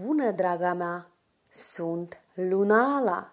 Bună, draga mea! Sunt Lunala!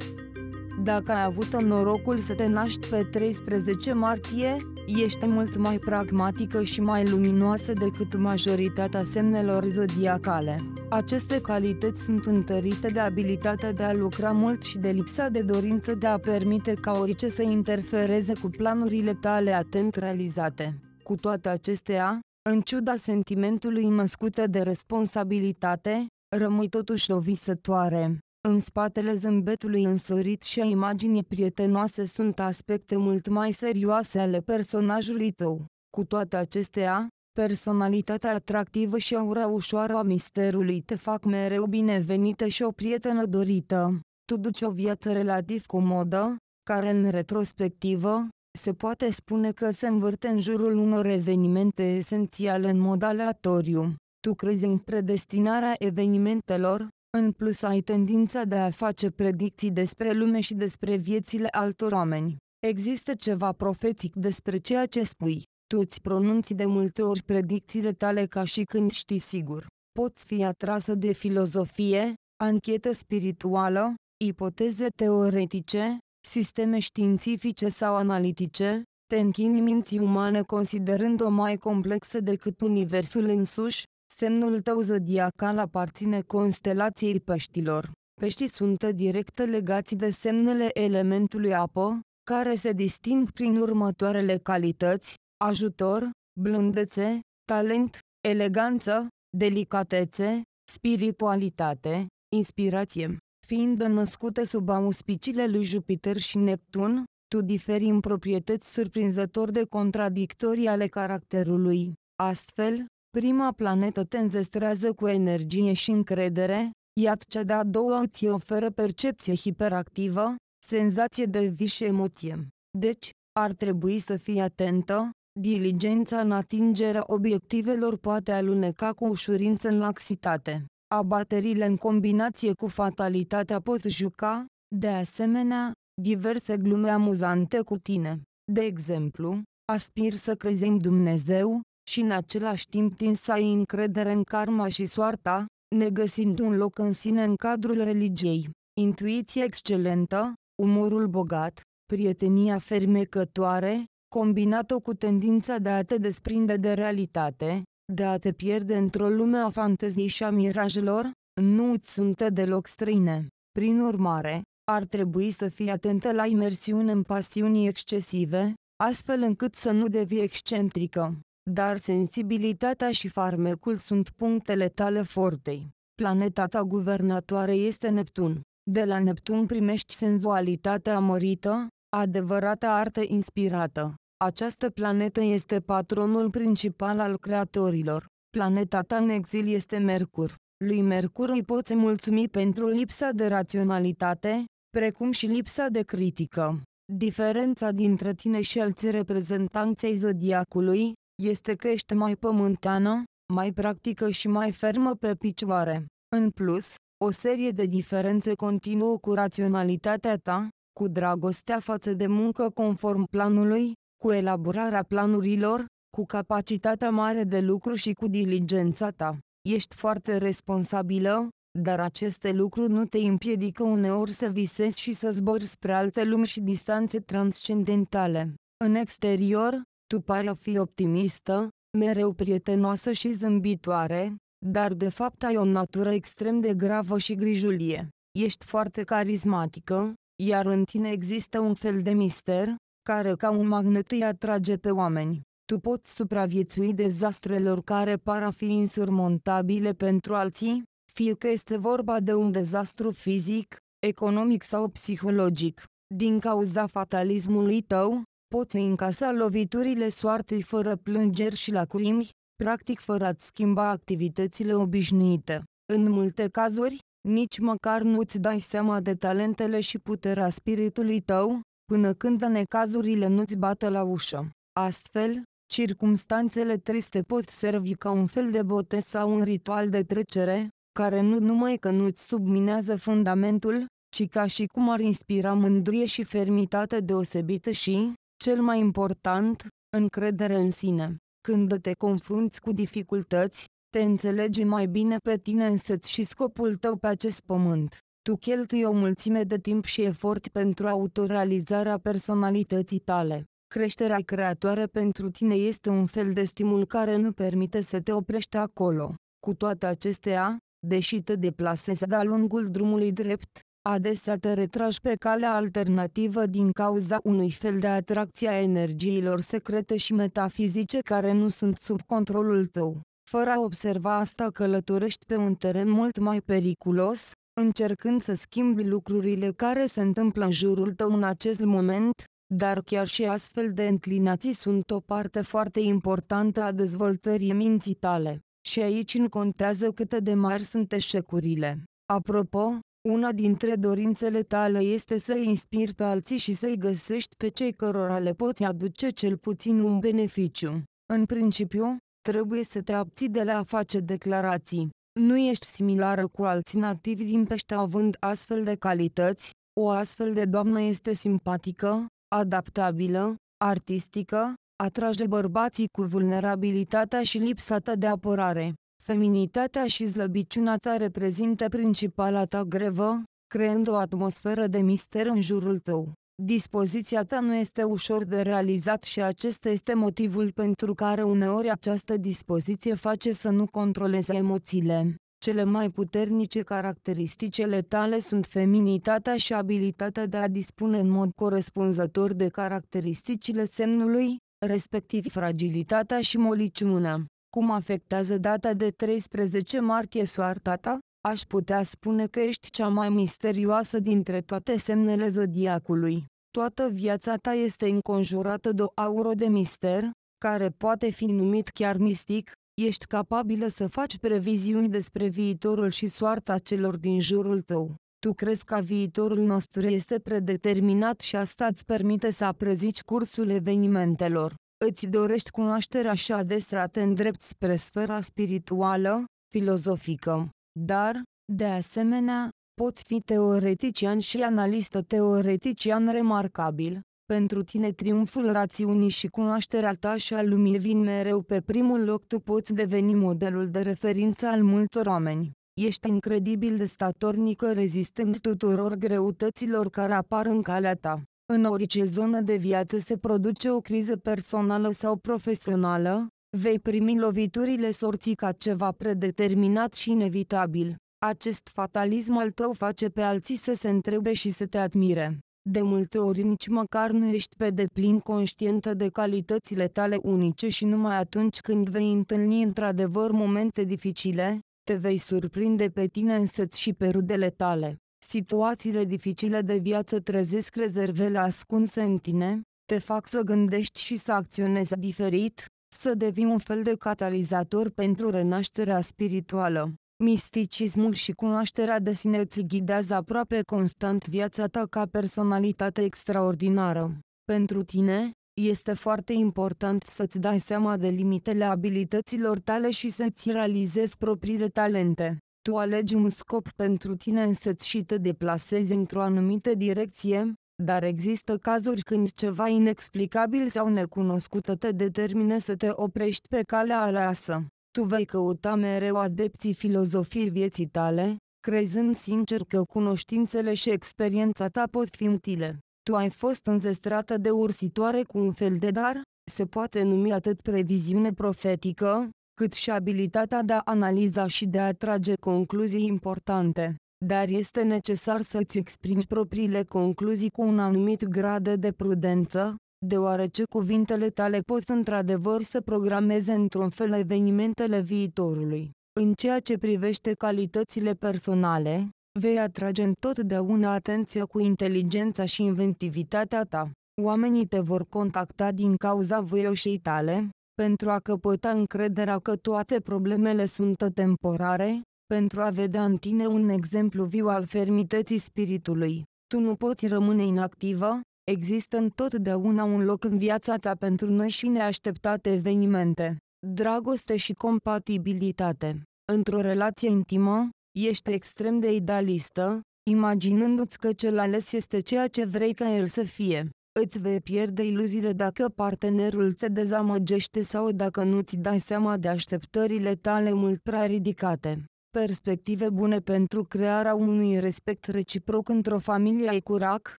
Dacă ai avut norocul să te naști pe 13 martie, ești mult mai pragmatică și mai luminoasă decât majoritatea semnelor zodiacale. Aceste calități sunt întărite de abilitatea de a lucra mult și de lipsa de dorință de a permite ca orice să interfereze cu planurile tale atent realizate. Cu toate acestea, în ciuda sentimentului măscută de responsabilitate, rămâi totuși o visătoare. În spatele zâmbetului însorit și a imaginii prietenoase sunt aspecte mult mai serioase ale personajului tău. Cu toate acestea, personalitatea atractivă și aura ușoară a misterului te fac mereu binevenită și o prietenă dorită. Tu duci o viață relativ comodă, care în retrospectivă, se poate spune că se învârte în jurul unor evenimente esențiale în mod aleatoriu. Tu crezi în predestinarea evenimentelor, în plus ai tendința de a face predicții despre lume și despre viețile altor oameni. Există ceva profetic despre ceea ce spui. Tu îți pronunți de multe ori predicțiile tale ca și când știi sigur. Poți fi atrasă de filozofie, anchetă spirituală, ipoteze teoretice, sisteme științifice sau analitice, te închini minții umane considerând-o mai complexă decât universul însuși, semnul tău zodiacal aparține constelației peștilor. Peștii sunt direct legați de semnele elementului apă, care se disting prin următoarele calități, ajutor, blândețe, talent, eleganță, delicatețe, spiritualitate, inspirație fiind născute sub auspiciile lui Jupiter și Neptun, tu diferi în proprietăți surprinzător de contradictorii ale caracterului. Astfel, prima planetă te înzestrează cu energie și încredere, iar cea de-a doua îți oferă percepție hiperactivă, senzație de vis și emoție. Deci, ar trebui să fii atentă, diligența în atingerea obiectivelor poate aluneca cu ușurință în laxitate abaterile în combinație cu fatalitatea pot juca, de asemenea, diverse glume amuzante cu tine. De exemplu, aspir să crezi în Dumnezeu, și în același timp tin să ai încredere în karma și soarta, negăsind un loc în sine în cadrul religiei. Intuiție excelentă, umorul bogat, prietenia fermecătoare, combinată cu tendința de a te desprinde de realitate, de a te pierde într-o lume a fanteziei și a mirajelor, nu îți sunt deloc străine. Prin urmare, ar trebui să fii atentă la imersiune în pasiuni excesive, astfel încât să nu devii excentrică. Dar sensibilitatea și farmecul sunt punctele tale fortei. Planeta ta guvernatoare este Neptun. De la Neptun primești senzualitatea mărită, adevărata artă inspirată, această planetă este patronul principal al creatorilor. Planeta ta în exil este Mercur. Lui Mercur îi poți mulțumi pentru lipsa de raționalitate, precum și lipsa de critică. Diferența dintre tine și alții reprezentanței zodiacului este că ești mai pământană, mai practică și mai fermă pe picioare. În plus, o serie de diferențe continuă cu raționalitatea ta, cu dragostea față de muncă conform planului, cu elaborarea planurilor, cu capacitatea mare de lucru și cu diligența ta. Ești foarte responsabilă, dar aceste lucruri nu te împiedică uneori să visezi și să zbori spre alte lumi și distanțe transcendentale. În exterior, tu pare a fi optimistă, mereu prietenoasă și zâmbitoare, dar de fapt ai o natură extrem de gravă și grijulie. Ești foarte carismatică, iar în tine există un fel de mister, care ca un magnet îi atrage pe oameni. Tu poți supraviețui dezastrelor care par a fi insurmontabile pentru alții, fie că este vorba de un dezastru fizic, economic sau psihologic. Din cauza fatalismului tău, poți încasa loviturile soartei fără plângeri și lacrimi, practic fără a-ți schimba activitățile obișnuite. În multe cazuri, nici măcar nu-ți dai seama de talentele și puterea spiritului tău, până când necazurile nu-ți bată la ușă. Astfel, circumstanțele triste pot servi ca un fel de botez sau un ritual de trecere, care nu numai că nu-ți subminează fundamentul, ci ca și cum ar inspira mândrie și fermitate deosebită și, cel mai important, încredere în sine. Când te confrunți cu dificultăți, te înțelegi mai bine pe tine însăți și scopul tău pe acest pământ. Tu cheltui o mulțime de timp și efort pentru autorealizarea personalității tale. Creșterea creatoare pentru tine este un fel de stimul care nu permite să te oprești acolo. Cu toate acestea, deși te deplasezi de-a lungul drumului drept, adesea te retragi pe calea alternativă din cauza unui fel de atracție a energiilor secrete și metafizice care nu sunt sub controlul tău. Fără a observa asta călătorești pe un teren mult mai periculos, încercând să schimbi lucrurile care se întâmplă în jurul tău în acest moment, dar chiar și astfel de înclinații sunt o parte foarte importantă a dezvoltării minții tale. Și aici nu contează cât de mari sunt eșecurile. Apropo, una dintre dorințele tale este să inspiri pe alții și să-i găsești pe cei cărora le poți aduce cel puțin un beneficiu. În principiu, trebuie să te abții de la a face declarații nu ești similară cu alții nativi din pește având astfel de calități, o astfel de doamnă este simpatică, adaptabilă, artistică, atrage bărbații cu vulnerabilitatea și lipsa ta de apărare. Feminitatea și slăbiciunea ta reprezintă principala ta grevă, creând o atmosferă de mister în jurul tău. Dispoziția ta nu este ușor de realizat și acesta este motivul pentru care uneori această dispoziție face să nu controleze emoțiile. Cele mai puternice caracteristicele tale sunt feminitatea și abilitatea de a dispune în mod corespunzător de caracteristicile semnului, respectiv fragilitatea și moliciunea. Cum afectează data de 13 martie soarta ta? Aș putea spune că ești cea mai misterioasă dintre toate semnele zodiacului. Toată viața ta este înconjurată de o aură de mister, care poate fi numit chiar mistic, ești capabilă să faci previziuni despre viitorul și soarta celor din jurul tău. Tu crezi că viitorul nostru este predeterminat și asta îți permite să aprezici cursul evenimentelor. Îți dorești cunoașterea și adesea te îndrepți spre sfera spirituală, filozofică. Dar, de asemenea, Poți fi teoretician și analistă teoretician remarcabil, pentru tine triumful rațiunii și cunoașterea ta și a lumii vin mereu pe primul loc tu poți deveni modelul de referință al multor oameni. Ești incredibil de statornică rezistând tuturor greutăților care apar în calea ta. În orice zonă de viață se produce o criză personală sau profesională, vei primi loviturile sorții ca ceva predeterminat și inevitabil. Acest fatalism al tău face pe alții să se întrebe și să te admire. De multe ori nici măcar nu ești pe deplin conștientă de calitățile tale unice și numai atunci când vei întâlni într-adevăr momente dificile, te vei surprinde pe tine însăți și pe rudele tale. Situațiile dificile de viață trezesc rezervele ascunse în tine, te fac să gândești și să acționezi diferit, să devii un fel de catalizator pentru renașterea spirituală. Misticismul și cunoașterea de sine îți ghidează aproape constant viața ta ca personalitate extraordinară. Pentru tine, este foarte important să-ți dai seama de limitele abilităților tale și să-ți realizezi propriile talente. Tu alegi un scop pentru tine însă și te deplasezi într-o anumită direcție, dar există cazuri când ceva inexplicabil sau necunoscut te determină să te oprești pe calea aleasă. Tu vei căuta mereu adepții filozofiei vieții tale, crezând sincer că cunoștințele și experiența ta pot fi utile. Tu ai fost înzestrată de ursitoare cu un fel de dar, se poate numi atât previziune profetică, cât și abilitatea de a analiza și de a trage concluzii importante. Dar este necesar să-ți exprimi propriile concluzii cu un anumit grad de prudență, deoarece cuvintele tale pot într-adevăr să programeze într-un fel evenimentele viitorului. În ceea ce privește calitățile personale, vei atrage întotdeauna atenția cu inteligența și inventivitatea ta. Oamenii te vor contacta din cauza voioșei tale, pentru a căpăta încrederea că toate problemele sunt temporare, pentru a vedea în tine un exemplu viu al fermității spiritului. Tu nu poți rămâne inactivă, Există întotdeauna un loc în viața ta pentru noi și neașteptate evenimente, dragoste și compatibilitate. Într-o relație intimă, ești extrem de idealistă, imaginându-ți că cel ales este ceea ce vrei ca el să fie. Îți vei pierde iluziile dacă partenerul te dezamăgește sau dacă nu-ți dai seama de așteptările tale mult prea ridicate. Perspective bune pentru crearea unui respect reciproc într-o familie ai curac,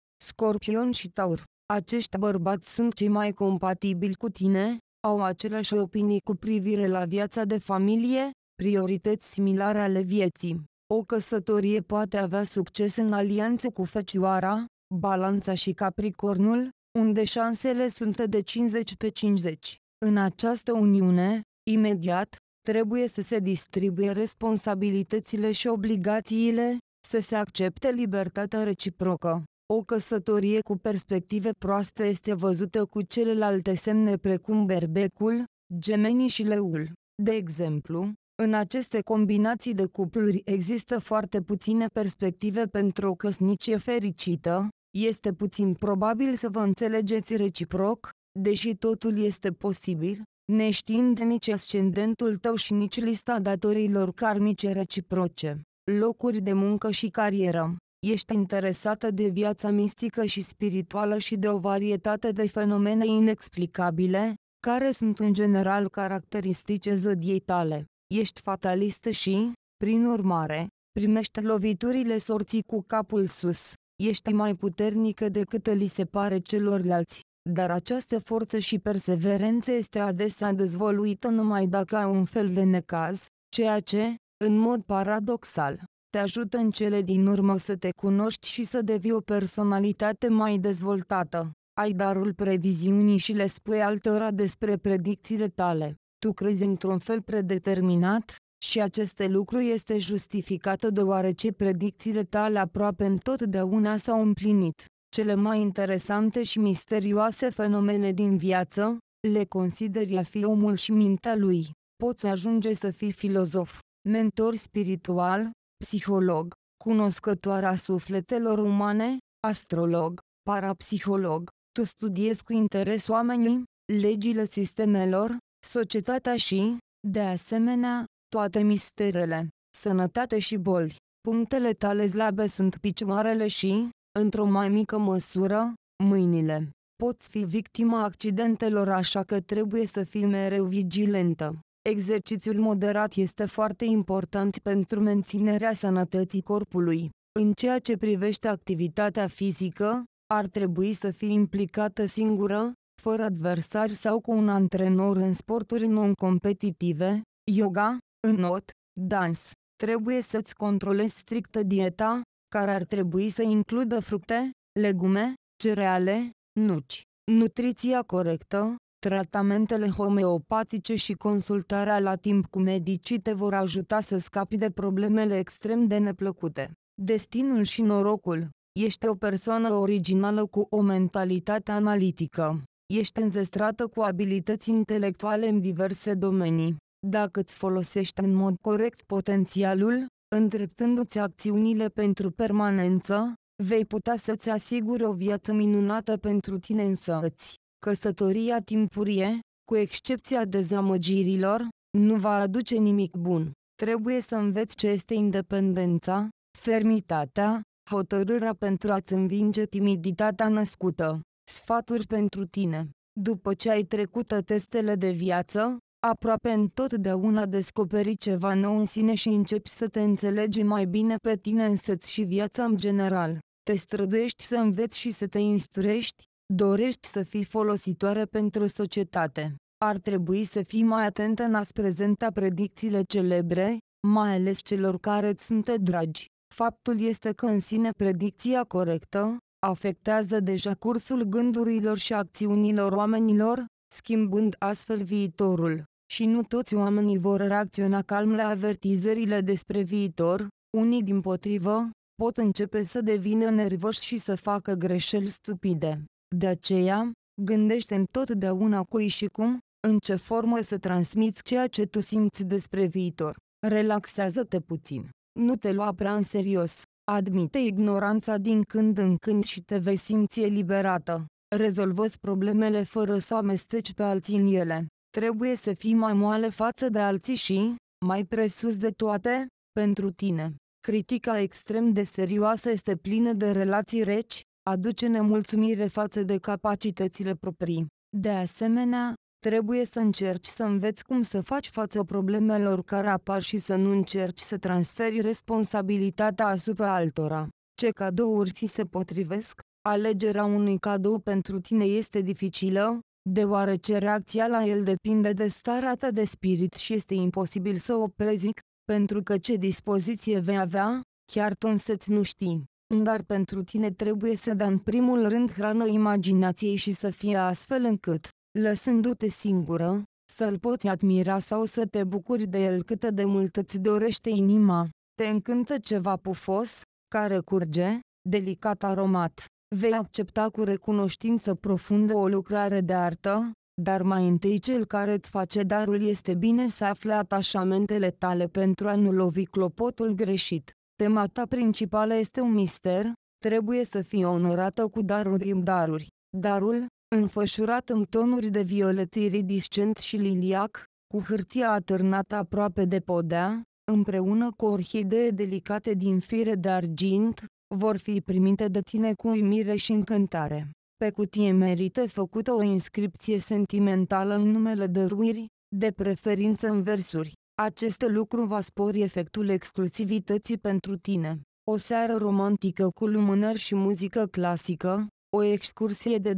Scorpion și Taur, acești bărbați sunt cei mai compatibili cu tine, au aceleași opinii cu privire la viața de familie, priorități similare ale vieții. O căsătorie poate avea succes în alianță cu Fecioara, Balanța și Capricornul, unde șansele sunt de 50 pe 50. În această uniune, imediat, trebuie să se distribuie responsabilitățile și obligațiile, să se accepte libertatea reciprocă. O căsătorie cu perspective proaste este văzută cu celelalte semne precum berbecul, gemenii și leul. De exemplu, în aceste combinații de cupluri există foarte puține perspective pentru o căsnicie fericită, este puțin probabil să vă înțelegeți reciproc, deși totul este posibil, neștiind nici ascendentul tău și nici lista datorilor karmice reciproce, locuri de muncă și carieră. Ești interesată de viața mistică și spirituală și de o varietate de fenomene inexplicabile, care sunt în general caracteristice zodiei tale. Ești fatalistă și, prin urmare, primește loviturile sorții cu capul sus. Ești mai puternică decât li se pare celorlalți, dar această forță și perseverență este adesea dezvoluită numai dacă ai un fel de necaz, ceea ce, în mod paradoxal, te ajută în cele din urmă să te cunoști și să devii o personalitate mai dezvoltată. Ai darul previziunii și le spui altora despre predicțiile tale. Tu crezi într-un fel predeterminat, și acest lucru este justificat deoarece predicțiile tale aproape întotdeauna s-au împlinit. Cele mai interesante și misterioase fenomene din viață, le consideri a fi omul și mintea lui. Poți ajunge să fii filozof, mentor spiritual, psiholog, cunoscătoarea sufletelor umane, astrolog, parapsiholog, tu studiezi cu interes oamenii, legile sistemelor, societatea și, de asemenea, toate misterele, sănătate și boli. Punctele tale slabe sunt picioarele și, într-o mai mică măsură, mâinile. Poți fi victima accidentelor așa că trebuie să fii mereu vigilentă. Exercițiul moderat este foarte important pentru menținerea sănătății corpului. În ceea ce privește activitatea fizică, ar trebui să fii implicată singură, fără adversari sau cu un antrenor în sporturi non-competitive, yoga, înot, dans. Trebuie să-ți controlezi strictă dieta, care ar trebui să includă fructe, legume, cereale, nuci. Nutriția corectă, Tratamentele homeopatice și consultarea la timp cu medicii te vor ajuta să scapi de problemele extrem de neplăcute. Destinul și norocul. Ești o persoană originală cu o mentalitate analitică. Ești înzestrată cu abilități intelectuale în diverse domenii. Dacă îți folosești în mod corect potențialul, îndreptându-ți acțiunile pentru permanență, vei putea să-ți asiguri o viață minunată pentru tine însăți. Căsătoria timpurie, cu excepția dezamăgirilor, nu va aduce nimic bun. Trebuie să înveți ce este independența, fermitatea, hotărârea pentru a-ți învinge timiditatea născută. Sfaturi pentru tine. După ce ai trecut testele de viață, aproape întotdeauna descoperi ceva nou în sine și începi să te înțelegi mai bine pe tine însăți și viața în general. Te străduiești să înveți și să te instruiești, Dorești să fii folositoare pentru societate. Ar trebui să fii mai atentă în a prezenta predicțiile celebre, mai ales celor care îți sunt dragi. Faptul este că în sine predicția corectă afectează deja cursul gândurilor și acțiunilor oamenilor, schimbând astfel viitorul. Și nu toți oamenii vor reacționa calm la avertizările despre viitor, unii din potrivă, pot începe să devină nervoși și să facă greșeli stupide. De aceea, gândește întotdeauna cui și cum, în ce formă să transmiți ceea ce tu simți despre viitor. Relaxează-te puțin. Nu te lua prea în serios. Admite ignoranța din când în când și te vei simți eliberată. Rezolvă-ți problemele fără să amesteci pe alții în ele. Trebuie să fii mai moale față de alții și, mai presus de toate, pentru tine. Critica extrem de serioasă este plină de relații reci, aduce nemulțumire față de capacitățile proprii. De asemenea, trebuie să încerci să înveți cum să faci față problemelor care apar și să nu încerci să transferi responsabilitatea asupra altora. Ce cadouri ți se potrivesc? Alegerea unui cadou pentru tine este dificilă, deoarece reacția la el depinde de starea ta de spirit și este imposibil să o prezic, pentru că ce dispoziție vei avea, chiar tu însăți nu știi dar pentru tine trebuie să dea în primul rând hrană imaginației și să fie astfel încât, lăsându-te singură, să-l poți admira sau să te bucuri de el cât de mult îți dorește inima. Te încântă ceva pufos, care curge, delicat aromat. Vei accepta cu recunoștință profundă o lucrare de artă, dar mai întâi cel care îți face darul este bine să afle atașamentele tale pentru a nu lovi clopotul greșit. Tema ta principală este un mister, trebuie să fii onorată cu daruri în daruri. Darul, înfășurat în tonuri de violet iridiscent și liliac, cu hârtia atârnată aproape de podea, împreună cu orhidee delicate din fire de argint, vor fi primite de tine cu uimire și încântare. Pe cutie merită făcută o inscripție sentimentală în numele dăruirii, de preferință în versuri. Acest lucru va spori efectul exclusivității pentru tine. O seară romantică cu lumânări și muzică clasică, o excursie de 2-3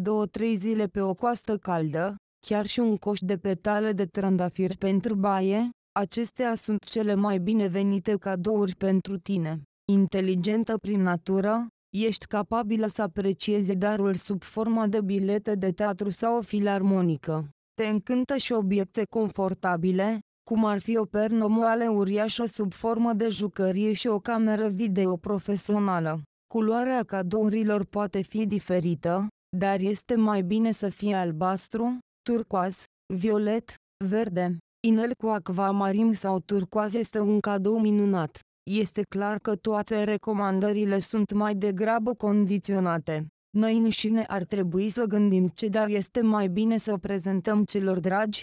zile pe o coastă caldă, chiar și un coș de petale de trandafir pentru baie, acestea sunt cele mai binevenite cadouri pentru tine. Inteligentă prin natură, ești capabilă să apreciezi darul sub forma de bilete de teatru sau o filarmonică. Te încântă și obiecte confortabile, cum ar fi o pernă moale uriașă sub formă de jucărie și o cameră video profesională. Culoarea cadourilor poate fi diferită, dar este mai bine să fie albastru, turcoaz, violet, verde. Inel cu acvamarim sau turcoaz este un cadou minunat. Este clar că toate recomandările sunt mai degrabă condiționate. Noi înșine ar trebui să gândim ce dar este mai bine să prezentăm celor dragi,